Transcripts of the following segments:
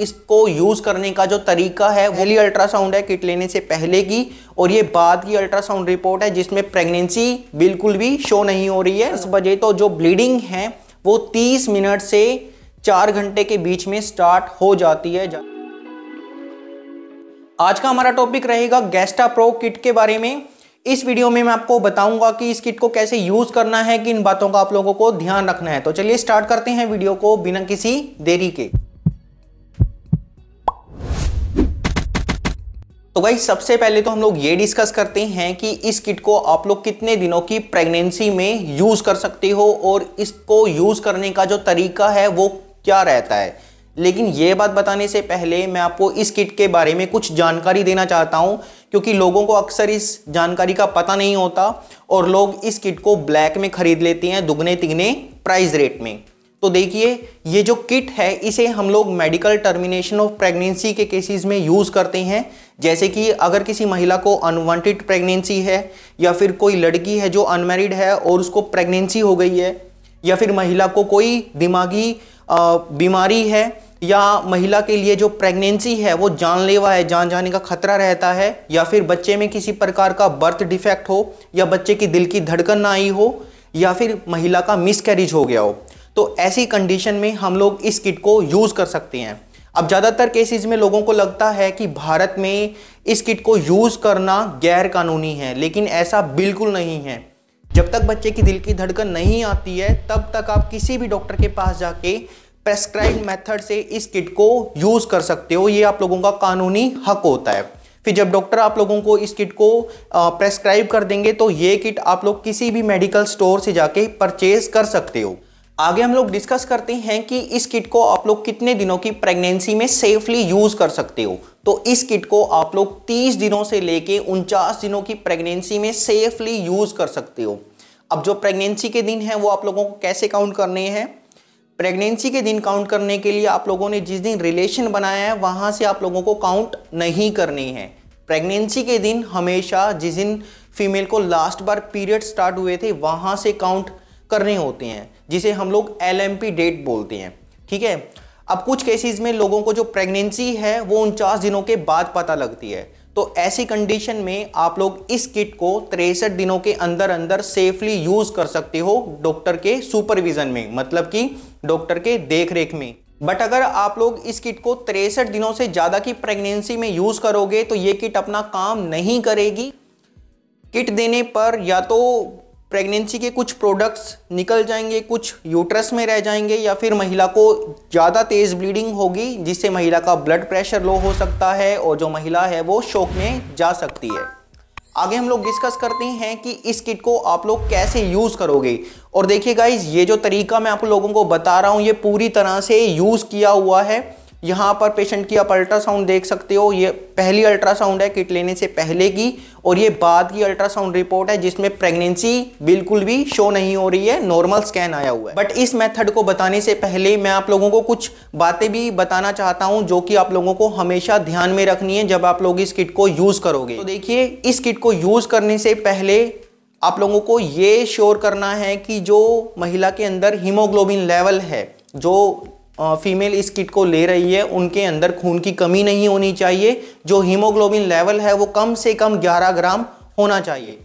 इसको यूज करने का जो तरीका है वही अल्ट्रासाउंड है किट लेने से पहले की और ये बाद की अल्ट्रासाउंड रिपोर्ट है जिसमें प्रेगनेंसी बिल्कुल भी शो नहीं हो रही है इस वजह तो जो ब्लीडिंग है वो 30 मिनट से चार घंटे के बीच में स्टार्ट हो जाती है आज का हमारा टॉपिक रहेगा गैस्टा प्रो किट के बारे में इस वीडियो में मैं आपको बताऊंगा कि इस किट को कैसे यूज़ करना है कि इन बातों का आप लोगों को ध्यान रखना है तो चलिए स्टार्ट करते हैं वीडियो को बिना किसी देरी के तो भाई सबसे पहले तो हम लोग ये डिस्कस करते हैं कि इस किट को आप लोग कितने दिनों की प्रेगनेंसी में यूज़ कर सकते हो और इसको यूज़ करने का जो तरीका है वो क्या रहता है लेकिन ये बात बताने से पहले मैं आपको इस किट के बारे में कुछ जानकारी देना चाहता हूँ क्योंकि लोगों को अक्सर इस जानकारी का पता नहीं होता और लोग इस किट को ब्लैक में ख़रीद लेते हैं दुगने तिगने प्राइस रेट में तो देखिए ये जो किट है इसे हम लोग मेडिकल टर्मिनेशन ऑफ प्रेगनेंसी के केसेस में यूज़ करते हैं जैसे कि अगर किसी महिला को अनवांटेड प्रेगनेंसी है या फिर कोई लड़की है जो अनमेरिड है और उसको प्रेगनेंसी हो गई है या फिर महिला को कोई दिमागी बीमारी है या महिला के लिए जो प्रेगनेंसी है वो जानलेवा है जान जाने का खतरा रहता है या फिर बच्चे में किसी प्रकार का बर्थ डिफेक्ट हो या बच्चे की दिल की धड़कन ना आई हो या फिर महिला का मिसकैरेज हो गया हो तो ऐसी कंडीशन में हम लोग इस किट को यूज़ कर सकते हैं अब ज़्यादातर केसेस में लोगों को लगता है कि भारत में इस किट को यूज़ करना गैर कानूनी है लेकिन ऐसा बिल्कुल नहीं है जब तक बच्चे की दिल की धड़कन नहीं आती है तब तक आप किसी भी डॉक्टर के पास जाके प्रेस्क्राइब मेथड से इस किट को यूज़ कर सकते हो ये आप लोगों का कानूनी हक होता है फिर जब डॉक्टर आप लोगों को इस किट को प्रेस्क्राइब कर देंगे तो ये किट आप लोग किसी भी मेडिकल स्टोर से जाके परचेज कर सकते हो आगे हम लोग डिस्कस करते हैं कि इस किट को आप लोग कितने दिनों की प्रेगनेंसी में सेफली यूज कर सकते हो तो इस किट को आप लोग 30 दिनों से लेके उनचास दिनों की प्रेगनेंसी में सेफली यूज कर सकते हो अब जो प्रेगनेंसी के दिन हैं वो आप लोगों को कैसे काउंट करने हैं प्रेगनेंसी के दिन काउंट करने के लिए आप लोगों ने जिस दिन रिलेशन बनाया है वहाँ से आप लोगों को काउंट नहीं करनी है प्रेगनेंसी के दिन हमेशा जिस दिन फीमेल को लास्ट बार पीरियड स्टार्ट हुए थे वहाँ से काउंट करने होते हैं जिसे हम लोग एल डेट बोलते हैं ठीक है अब कुछ केसेस में लोगों को जो प्रेगनेंसी है वो उनचास दिनों के बाद पता लगती है तो ऐसी कंडीशन में आप लोग इस किट को तिरसठ दिनों के अंदर अंदर सेफली यूज कर सकते हो डॉक्टर के सुपरविजन में मतलब कि डॉक्टर के देख रेख में बट अगर आप लोग इस किट को तिरसठ दिनों से ज़्यादा की प्रेगनेंसी में यूज़ करोगे तो ये किट अपना काम नहीं करेगी किट देने पर या तो प्रेगनेंसी के कुछ प्रोडक्ट्स निकल जाएंगे कुछ यूट्रस में रह जाएंगे या फिर महिला को ज़्यादा तेज़ ब्लीडिंग होगी जिससे महिला का ब्लड प्रेशर लो हो सकता है और जो महिला है वो शोक में जा सकती है आगे हम लोग डिस्कस करते हैं कि इस किट को आप लोग कैसे यूज़ करोगे और देखिए गाइज ये जो तरीका मैं आप लोगों को बता रहा हूँ ये पूरी तरह से यूज़ किया हुआ है यहाँ पर पेशेंट की आप अल्ट्रासाउंड देख सकते हो ये पहली अल्ट्रासाउंड है किट लेने से पहले की और ये बाद की अल्ट्रासाउंड रिपोर्ट है जिसमें प्रेगनेंसी बिल्कुल भी शो नहीं हो रही है नॉर्मल स्कैन आया हुआ है बट इस मेथड को बताने से पहले मैं आप लोगों को कुछ बातें भी बताना चाहता हूँ जो कि आप लोगों को हमेशा ध्यान में रखनी है जब आप लोग इस किट को यूज़ करोगे तो देखिए इस किट को यूज़ करने से पहले आप लोगों को ये श्योर करना है कि जो महिला के अंदर हीमोग्लोबिन लेवल है जो फीमेल इस किट को ले रही है उनके अंदर खून की कमी नहीं होनी चाहिए जो हीमोग्लोबिन लेवल है वो कम से कम 11 ग्राम होना चाहिए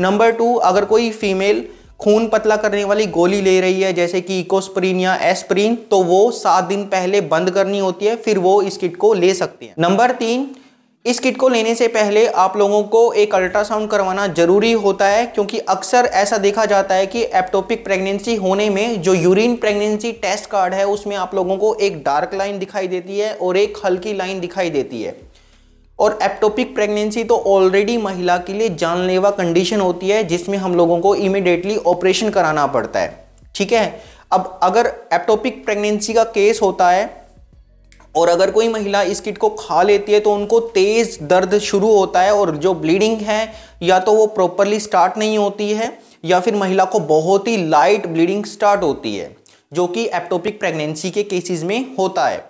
नंबर टू अगर कोई फीमेल खून पतला करने वाली गोली ले रही है जैसे कि इकोस्प्रीन या एस्प्रीन तो वो सात दिन पहले बंद करनी होती है फिर वो इस किट को ले सकती है नंबर तीन इस किट को लेने से पहले आप लोगों को एक अल्ट्रासाउंड करवाना ज़रूरी होता है क्योंकि अक्सर ऐसा देखा जाता है कि एप्टोपिक प्रेगनेंसी होने में जो यूरिन प्रेगनेंसी टेस्ट कार्ड है उसमें आप लोगों को एक डार्क लाइन दिखाई देती है और एक हल्की लाइन दिखाई देती है और एप्टोपिक प्रेगनेंसी तो ऑलरेडी महिला के लिए जानलेवा कंडीशन होती है जिसमें हम लोगों को इमिडिएटली ऑपरेशन कराना पड़ता है ठीक है अब अगर एप्टोपिक प्रेगनेंसी का केस होता है और अगर कोई महिला इस किट को खा लेती है तो उनको तेज़ दर्द शुरू होता है और जो ब्लीडिंग है या तो वो प्रॉपरली स्टार्ट नहीं होती है या फिर महिला को बहुत ही लाइट ब्लीडिंग स्टार्ट होती है जो कि एप्टोपिक प्रेगनेंसी के केसेस में होता है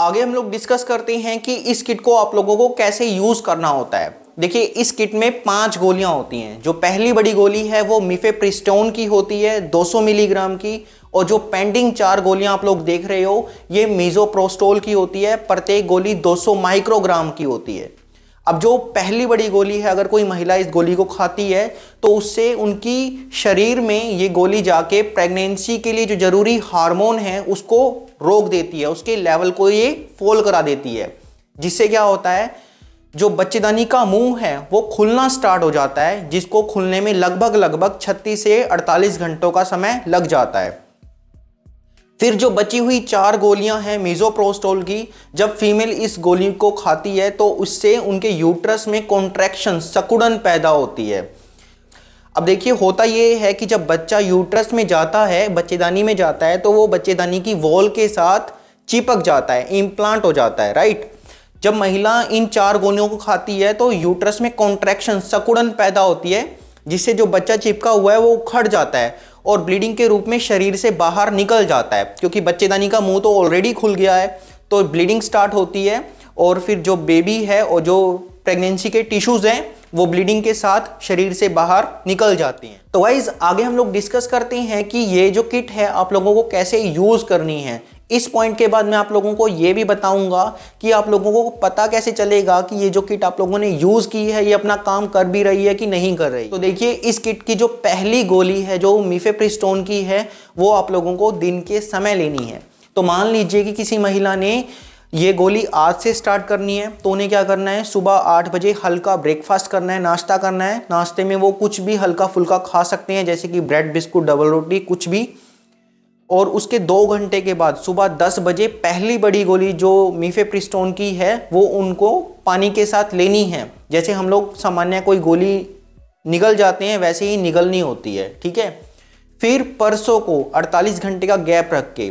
आगे हम लोग डिस्कस करते हैं कि इस किट को आप लोगों को कैसे यूज़ करना होता है देखिए इस किट में पांच गोलियां होती हैं जो पहली बड़ी गोली है वो मिफेप्रिस्टोन की होती है 200 मिलीग्राम की और जो पेंडिंग चार गोलियां आप लोग देख रहे हो ये मीजोप्रोस्टोल की होती है प्रत्येक गोली 200 माइक्रोग्राम की होती है अब जो पहली बड़ी गोली है अगर कोई महिला इस गोली को खाती है तो उससे उनकी शरीर में ये गोली जाके प्रेगनेंसी के लिए जो ज़रूरी हार्मोन है उसको रोक देती है उसके लेवल को ये फोल करा देती है जिससे क्या होता है जो बच्चेदानी का मुंह है वो खुलना स्टार्ट हो जाता है जिसको खुलने में लगभग लगभग 36 से 48 घंटों का समय लग जाता है फिर जो बची हुई चार गोलियां हैं मेजोप्रोस्टोल की जब फीमेल इस गोली को खाती है तो उससे उनके यूट्रस में कॉन्ट्रैक्शन सकुड़न पैदा होती है अब देखिए होता ये है कि जब बच्चा यूट्रस में जाता है बच्चेदानी में जाता है तो वो बच्चेदानी की वॉल के साथ चिपक जाता है इम्प्लांट हो जाता है राइट जब महिला इन चार गोलियों को खाती है तो यूट्रस में कॉन्ट्रैक्शन सकुड़न पैदा होती है जिससे जो बच्चा चिपका हुआ है वो उखड़ जाता है और ब्लीडिंग के रूप में शरीर से बाहर निकल जाता है क्योंकि बच्चेदानी का मुंह तो ऑलरेडी खुल गया है तो ब्लीडिंग स्टार्ट होती है और फिर जो बेबी है और जो प्रेगनेंसी के टिश्यूज़ हैं वो ब्लीडिंग के साथ शरीर से बाहर निकल जाती हैं तो वाइज आगे हम लोग डिस्कस करते हैं कि ये जो किट है आप लोगों को कैसे यूज़ करनी है इस पॉइंट के बाद मैं आप लोगों को ये भी बताऊंगा कि आप लोगों को पता कैसे चलेगा कि ये जो किट आप लोगों ने यूज़ की है ये अपना काम कर भी रही है कि नहीं कर रही तो देखिए इस किट की जो पहली गोली है जो प्रिस्टोन की है वो आप लोगों को दिन के समय लेनी है तो मान लीजिए कि किसी महिला ने ये गोली आज से स्टार्ट करनी है तो उन्हें क्या करना है सुबह आठ बजे हल्का ब्रेकफास्ट करना है नाश्ता करना है नाश्ते में वो कुछ भी हल्का फुल्का खा सकते हैं जैसे कि ब्रेड बिस्कुट डबल रोटी कुछ भी और उसके दो घंटे के बाद सुबह दस बजे पहली बड़ी गोली जो मीफे प्रिस्टोन की है वो उनको पानी के साथ लेनी है जैसे हम लोग सामान्य कोई गोली निगल जाते हैं वैसे ही निगलनी होती है ठीक है फिर परसों को 48 घंटे का गैप रख के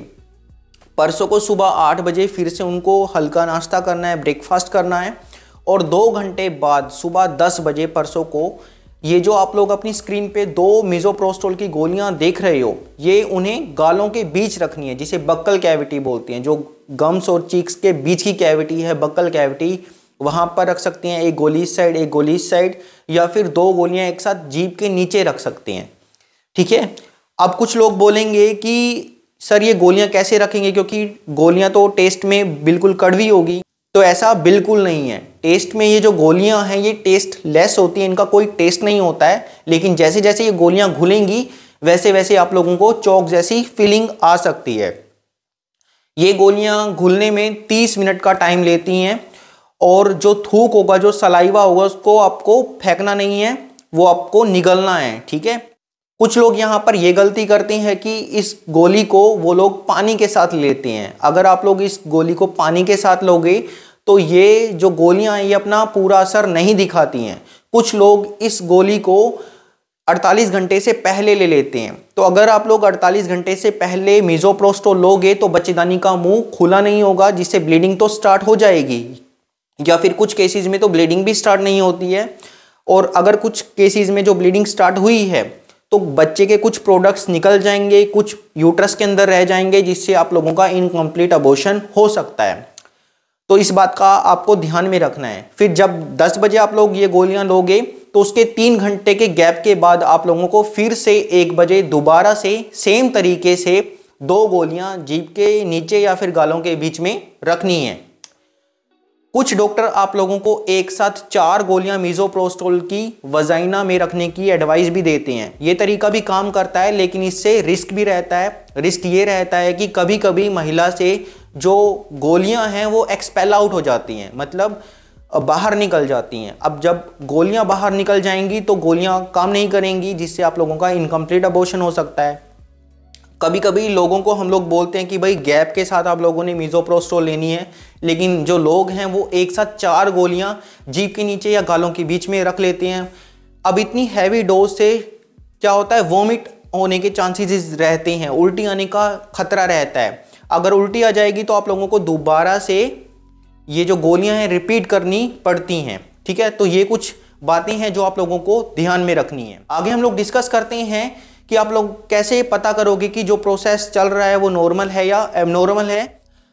परसों को सुबह आठ बजे फिर से उनको हल्का नाश्ता करना है ब्रेकफास्ट करना है और दो घंटे बाद सुबह दस बजे परसों को ये जो आप लोग अपनी स्क्रीन पे दो मिजोप्रोस्टोल की गोलियां देख रहे हो ये उन्हें गालों के बीच रखनी है जिसे बक्कल कैविटी बोलती हैं जो गम्स और चीक्स के बीच की कैविटी है बक्कल कैविटी वहां पर रख सकते हैं एक गोली साइड एक गोली साइड या फिर दो गोलियाँ एक साथ जीप के नीचे रख सकते हैं ठीक है अब कुछ लोग बोलेंगे कि सर ये गोलियाँ कैसे रखेंगे क्योंकि गोलियाँ तो टेस्ट में बिल्कुल कड़वी होगी तो ऐसा बिल्कुल नहीं है टेस्ट में ये जो गोलियां हैं ये टेस्ट लेस होती हैं इनका कोई टेस्ट नहीं होता है लेकिन जैसे जैसे ये गोलियां घुलेंगी वैसे वैसे आप लोगों को चौक जैसी फीलिंग आ सकती है ये गोलियां घुलने में 30 मिनट का टाइम लेती हैं और जो थूक होगा जो सलाइवा होगा उसको आपको फेंकना नहीं है वो आपको निगलना है ठीक है कुछ लोग यहाँ पर यह गलती करते हैं कि इस गोली को वो लोग पानी के साथ लेते हैं अगर आप लोग इस गोली को पानी के साथ लोगे तो ये जो गोलियां हैं ये अपना पूरा असर नहीं दिखाती हैं कुछ लोग इस गोली को 48 घंटे से पहले ले लेते हैं तो अगर आप लोग 48 घंटे से पहले मिजोप्रोस्टो लोगे तो बच्चेदानी का मुंह खुला नहीं होगा जिससे ब्लीडिंग तो स्टार्ट हो जाएगी या फिर कुछ केसेस में तो ब्लीडिंग भी स्टार्ट नहीं होती है और अगर कुछ केसेस में जो ब्लीडिंग स्टार्ट हुई है तो बच्चे के कुछ प्रोडक्ट्स निकल जाएंगे कुछ यूट्रस के अंदर रह जाएंगे जिससे आप लोगों का इनकम्प्लीट अबोशन हो सकता है तो इस बात का आपको ध्यान में रखना है फिर जब 10 बजे आप लोग ये गोलियां लोगे तो उसके तीन घंटे के गैप के बाद आप लोगों को फिर से एक बजे दोबारा से सेम तरीके से दो गोलियां जीप के नीचे या फिर गालों के बीच में रखनी है कुछ डॉक्टर आप लोगों को एक साथ चार गोलियां मीजोप्रोस्टोल की वजाइना में रखने की एडवाइस भी देते हैं ये तरीका भी काम करता है लेकिन इससे रिस्क भी रहता है रिस्क ये रहता है कि कभी कभी महिला से जो गोलियां हैं वो एक्सपेल आउट हो जाती हैं मतलब बाहर निकल जाती हैं अब जब गोलियां बाहर निकल जाएंगी तो गोलियां काम नहीं करेंगी जिससे आप लोगों का इनकम्प्लीट अबोशन हो सकता है कभी कभी लोगों को हम लोग बोलते हैं कि भाई गैप के साथ आप लोगों ने मीज़ोप्रोस्टोल लेनी है लेकिन जो लोग हैं वो एक साथ चार गोलियां जीप के नीचे या गालों के बीच में रख लेते हैं अब इतनी हैवी डोज से क्या होता है वोमिट होने के चांसेस रहते हैं उल्टी आने का खतरा रहता है अगर उल्टी आ जाएगी तो आप लोगों को दोबारा से ये जो गोलियां हैं रिपीट करनी पड़ती हैं ठीक है तो ये कुछ बातें हैं जो आप लोगों को ध्यान में रखनी है आगे हम लोग डिस्कस करते हैं कि आप लोग कैसे पता करोगे कि जो प्रोसेस चल रहा है वो नॉर्मल है या एबनॉर्मल है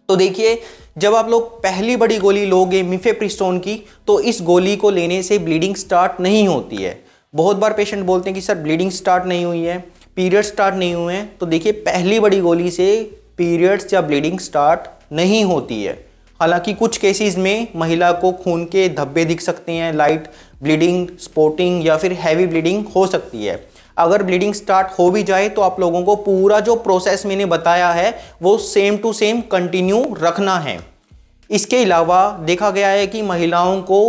तो देखिए जब आप लोग पहली बड़ी गोली लोगे मिफेप्रिस्टोन की तो इस गोली को लेने से ब्लीडिंग स्टार्ट नहीं होती है बहुत बार पेशेंट बोलते हैं कि सर ब्लीडिंग स्टार्ट नहीं हुई है पीरियड स्टार्ट नहीं हुए हैं तो देखिए पहली बड़ी गोली से पीरियड्स या ब्लीडिंग स्टार्ट नहीं होती है हालांकि कुछ केसेस में महिला को खून के धब्बे दिख सकते हैं लाइट ब्लीडिंग स्पोर्टिंग या फिर हैवी ब्लीडिंग हो सकती है अगर ब्लीडिंग स्टार्ट हो भी जाए तो आप लोगों को पूरा जो प्रोसेस मैंने बताया है वो सेम टू सेम कंटिन्यू रखना है इसके अलावा देखा गया है कि महिलाओं को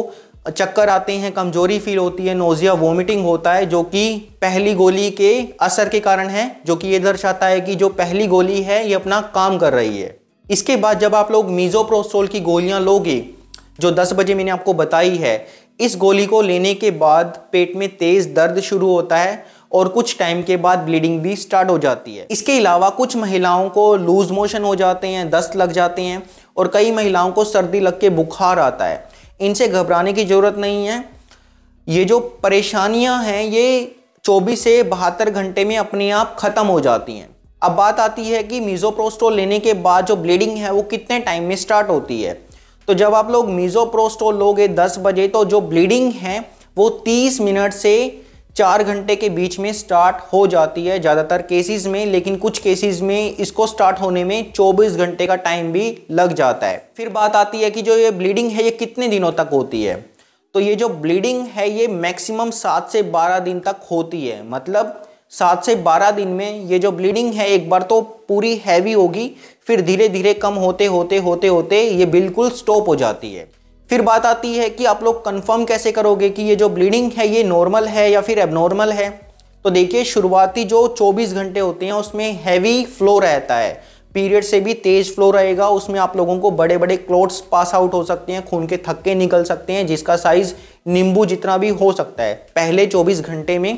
चक्कर आते हैं कमजोरी फील होती है नोजिया वोमिटिंग होता है जो कि पहली गोली के असर के कारण है जो कि ये दर्शाता है कि जो पहली गोली है ये अपना काम कर रही है इसके बाद जब आप लोग मीजोप्रोस्टोल की गोलियां लोगे जो 10 बजे मैंने आपको बताई है इस गोली को लेने के बाद पेट में तेज़ दर्द शुरू होता है और कुछ टाइम के बाद ब्लीडिंग भी स्टार्ट हो जाती है इसके अलावा कुछ महिलाओं को लूज मोशन हो जाते हैं दस्त लग जाते हैं और कई महिलाओं को सर्दी लग के बुखार आता है इनसे घबराने की ज़रूरत नहीं है ये जो परेशानियां हैं ये 24 से बहत्तर घंटे में अपने आप ख़त्म हो जाती हैं अब बात आती है कि मीज़ोप्रोस्टोल लेने के बाद जो ब्लीडिंग है वो कितने टाइम में स्टार्ट होती है तो जब आप लोग मीज़ोप्रोस्टोल लोगे 10 बजे तो जो ब्लीडिंग है वो 30 मिनट से चार घंटे के बीच में स्टार्ट हो जाती है ज़्यादातर केसेस में लेकिन कुछ केसेस में इसको स्टार्ट होने में 24 घंटे का टाइम भी लग जाता है फिर बात आती है कि जो ये ब्लीडिंग है ये कितने दिनों तक होती है तो ये जो ब्लीडिंग है ये मैक्सिमम सात से बारह दिन तक होती है मतलब सात से बारह दिन में ये जो ब्लीडिंग है एक बार तो पूरी हैवी होगी फिर धीरे धीरे कम होते होते होते होते ये बिल्कुल स्टॉप हो जाती है फिर बात आती है कि आप लोग कंफर्म कैसे करोगे कि ये जो ब्लीडिंग है ये नॉर्मल है या फिर एबनॉर्मल है तो देखिए शुरुआती जो 24 घंटे होते हैं उसमें हैवी फ्लो रहता है पीरियड से भी तेज फ्लो रहेगा उसमें आप लोगों को बड़े बड़े क्लोट्स पास आउट हो सकते हैं खून के थक्के निकल सकते हैं जिसका साइज नींबू जितना भी हो सकता है पहले 24 घंटे में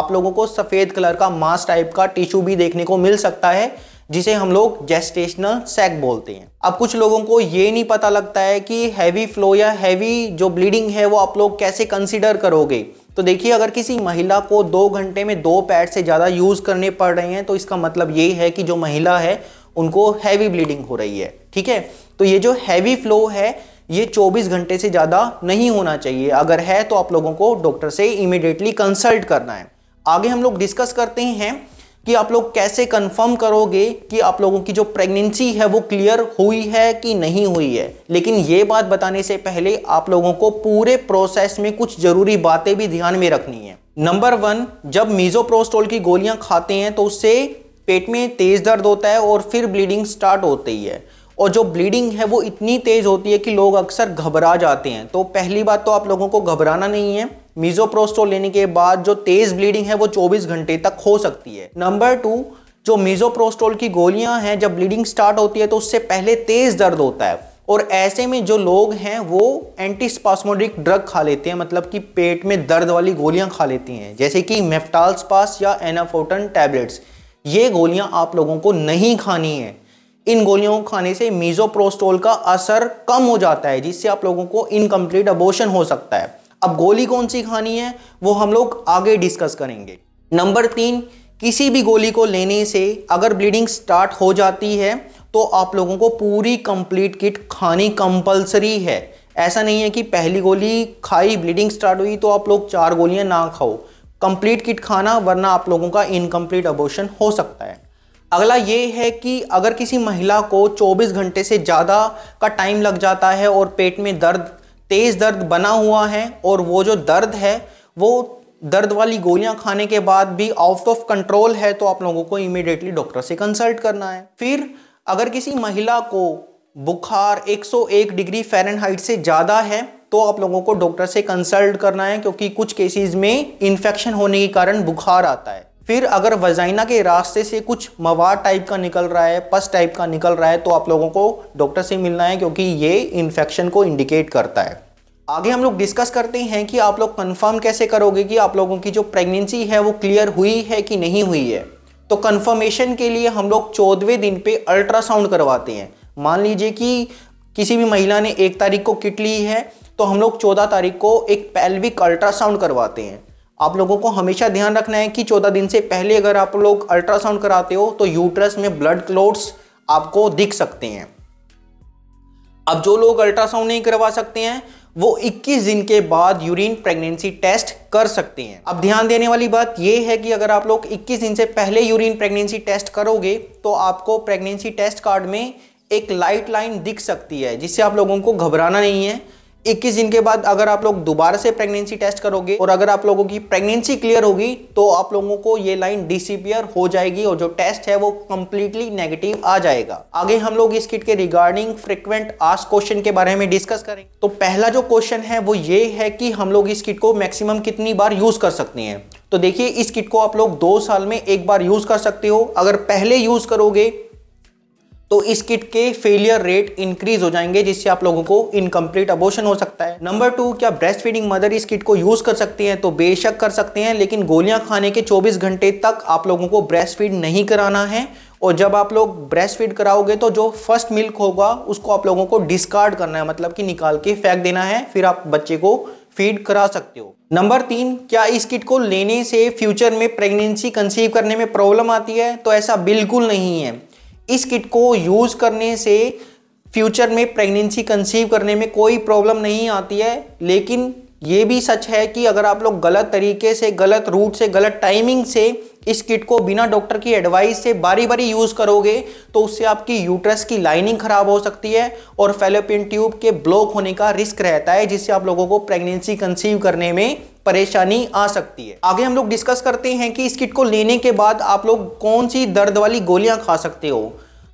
आप लोगों को सफ़ेद कलर का मांस टाइप का टिश्यू भी देखने को मिल सकता है जिसे हम लोग जेस्टेशनल सैक बोलते हैं अब कुछ लोगों को ये नहीं पता लगता है कि हैवी फ्लो या हैवी जो ब्लीडिंग है वो आप लोग कैसे कंसिडर करोगे तो देखिए अगर किसी महिला को दो घंटे में दो पैड से ज़्यादा यूज़ करने पड़ रहे हैं तो इसका मतलब ये है कि जो महिला है उनको हैवी ब्लीडिंग हो रही है ठीक है तो ये जो हैवी फ्लो है ये 24 घंटे से ज़्यादा नहीं होना चाहिए अगर है तो आप लोगों को डॉक्टर से इमिडिएटली कंसल्ट करना है आगे हम लोग डिस्कस करते हैं कि आप लोग कैसे कंफर्म करोगे कि आप लोगों की जो प्रेगनेंसी है वो क्लियर हुई है कि नहीं हुई है लेकिन ये बात बताने से पहले आप लोगों को पूरे प्रोसेस में कुछ ज़रूरी बातें भी ध्यान में रखनी है नंबर वन जब मीजोप्रोस्टोल की गोलियां खाते हैं तो उससे पेट में तेज़ दर्द होता है और फिर ब्लीडिंग स्टार्ट होती है और जो ब्लीडिंग है वो इतनी तेज़ होती है कि लोग अक्सर घबरा जाते हैं तो पहली बात तो आप लोगों को घबराना नहीं है मीजोप्रोस्टोल लेने के बाद जो तेज ब्लीडिंग है वो 24 घंटे तक हो सकती है नंबर टू जो मीजोप्रोस्टोल की गोलियां हैं जब ब्लीडिंग स्टार्ट होती है तो उससे पहले तेज दर्द होता है और ऐसे में जो लोग हैं वो एंटीस्पास्मोडिक ड्रग खा लेते हैं मतलब कि पेट में दर्द वाली गोलियां खा लेती हैं जैसे कि मेफ्टाल्सपास या एनाफोटन टैबलेट्स ये गोलियां आप लोगों को नहीं खानी है इन गोलियों को खाने से मीजोप्रोस्टोल का असर कम हो जाता है जिससे आप लोगों को इनकम्प्लीट अबोशन हो सकता है अब गोली कौन सी खानी है वो हम लोग आगे डिस्कस करेंगे नंबर तीन किसी भी गोली को लेने से अगर ब्लीडिंग स्टार्ट हो जाती है तो आप लोगों को पूरी कंप्लीट किट खानी कंपलसरी है ऐसा नहीं है कि पहली गोली खाई ब्लीडिंग स्टार्ट हुई तो आप लोग चार गोलियां ना खाओ कंप्लीट किट खाना वरना आप लोगों का इनकम्प्लीट अबोशन हो सकता है अगला ये है कि अगर किसी महिला को 24 घंटे से ज़्यादा का टाइम लग जाता है और पेट में दर्द तेज़ दर्द बना हुआ है और वो जो दर्द है वो दर्द वाली गोलियां खाने के बाद भी आउट ऑफ कंट्रोल है तो आप लोगों को इमिडिएटली डॉक्टर से कंसल्ट करना है फिर अगर किसी महिला को बुखार 101 डिग्री फ़ारेनहाइट से ज़्यादा है तो आप लोगों को डॉक्टर से कंसल्ट करना है क्योंकि कुछ केसेस में इन्फेक्शन होने के कारण बुखार आता है फिर अगर वजाइना के रास्ते से कुछ मवाद टाइप का निकल रहा है पस टाइप का निकल रहा है तो आप लोगों को डॉक्टर से मिलना है क्योंकि ये इन्फेक्शन को इंडिकेट करता है आगे हम लोग डिस्कस करते हैं कि आप लोग कंफर्म कैसे करोगे कि आप लोगों की जो प्रेगनेंसी है वो क्लियर हुई है कि नहीं हुई है तो कंफर्मेशन के लिए हम लोग चौदहवें दिन पे अल्ट्रासाउंड करवाते हैं मान लीजिए कि किसी भी महिला ने एक तारीख को किट ली है तो हम लोग चौदह तारीख को एक पैल्विक अल्ट्रासाउंड करवाते हैं आप लोगों को हमेशा ध्यान रखना है कि चौदह दिन से पहले अगर आप लोग अल्ट्रासाउंड कराते हो तो यूट्रस में ब्लड क्लोट्स आपको दिख सकते हैं अब जो लोग अल्ट्रासाउंड नहीं करवा सकते हैं वो 21 दिन के बाद यूरिन प्रेगनेंसी टेस्ट कर सकते हैं अब ध्यान देने वाली बात यह है कि अगर आप लोग 21 दिन से पहले यूरिन प्रेगनेंसी टेस्ट करोगे तो आपको प्रेगनेंसी टेस्ट कार्ड में एक लाइट लाइन दिख सकती है जिससे आप लोगों को घबराना नहीं है 21 दिन के बाद अगर आप लोग दोबारा से प्रेगनेंसी टेस्ट करोगे और अगर आप लोगों की प्रेगनेंसी क्लियर होगी तो आप लोगों को ये लाइन डिसिपियर हो जाएगी और जो टेस्ट है वो कंप्लीटली नेगेटिव आ जाएगा आगे हम लोग इस किट के रिगार्डिंग फ्रिक्वेंट आस क्वेश्चन के बारे में डिस्कस करें तो पहला जो क्वेश्चन है वो ये है कि हम लोग इस किट को मैक्सिमम कितनी बार यूज कर सकते हैं तो देखिए इस किट को आप लोग दो साल में एक बार यूज कर सकते हो अगर पहले यूज करोगे तो इस किट के फेलियर रेट इंक्रीज हो जाएंगे जिससे आप लोगों को इनकम्प्लीट अबोशन हो सकता है नंबर टू क्या ब्रेस्ट फीडिंग मदर इस किट को यूज कर सकती हैं तो बेशक कर सकते हैं लेकिन गोलियां खाने के 24 घंटे तक आप लोगों को ब्रेस्ट फीड नहीं कराना है और जब आप लोग ब्रेस्ट फीड कराओगे तो जो फर्स्ट मिल्क होगा उसको आप लोगों को डिस्कार्ड करना है मतलब कि निकाल के फेंक देना है फिर आप बच्चे को फीड करा सकते हो नंबर तीन क्या इस किट को लेने से फ्यूचर में प्रेगनेंसी कंसीव करने में प्रॉब्लम आती है तो ऐसा बिल्कुल नहीं है इस किट को यूज करने से फ्यूचर में प्रेगनेंसी कंसीव करने में कोई प्रॉब्लम नहीं आती है लेकिन ये भी सच है कि अगर आप लोग गलत तरीके से गलत रूट से गलत टाइमिंग से इस किट को बिना डॉक्टर की एडवाइस से बारी बारी यूज करोगे तो उससे आपकी यूट्रस की लाइनिंग खराब हो सकती है और फेलोपियन ट्यूब के ब्लॉक होने का रिस्क रहता है जिससे आप लोगों को प्रेगनेंसी कंसीव करने में परेशानी आ सकती है आगे हम लोग डिस्कस करते हैं कि इस किट को लेने के बाद आप लोग कौन सी दर्द वाली गोलियां खा सकते हो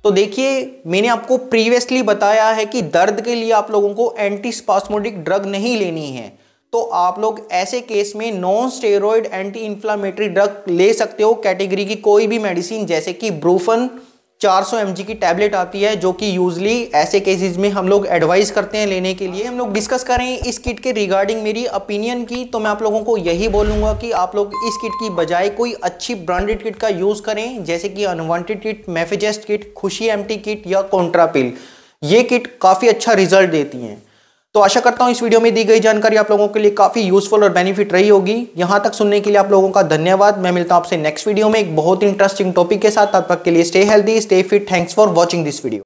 तो देखिए मैंने आपको प्रीवियसली बताया है कि दर्द के लिए आप लोगों को एंटी स्पास्मोडिक ड्रग नहीं लेनी है तो आप लोग ऐसे केस में non steroid anti inflammatory drug ले सकते हो कैटेगरी की कोई भी मेडिसिन जैसे कि ब्रूफन 400 सौ की टैबलेट आती है जो कि यूजली ऐसे केसेस में हम लोग एडवाइस करते हैं लेने के लिए हम लोग डिस्कस करें इस किट के रिगार्डिंग मेरी ओपिनियन की तो मैं आप लोगों को यही बोलूँगा कि आप लोग इस किट की बजाय कोई अच्छी ब्रांडेड किट का यूज़ करें जैसे कि अनवांटेड किट मेफेजेस्ट किट खुशी एम किट या कॉन्ट्रापिल ये किट काफ़ी अच्छा रिजल्ट देती हैं तो आशा करता हूं इस वीडियो में दी गई जानकारी आप लोगों के लिए काफ़ी यूजफुल और बेनिफिट रही होगी यहां तक सुनने के लिए आप लोगों का धन्यवाद मैं मिलता हूं आपसे नेक्स्ट वीडियो में एक बहुत इंटरेस्टिंग टॉपिक के साथ तब तक के लिए stay healthy stay fit thanks for watching this video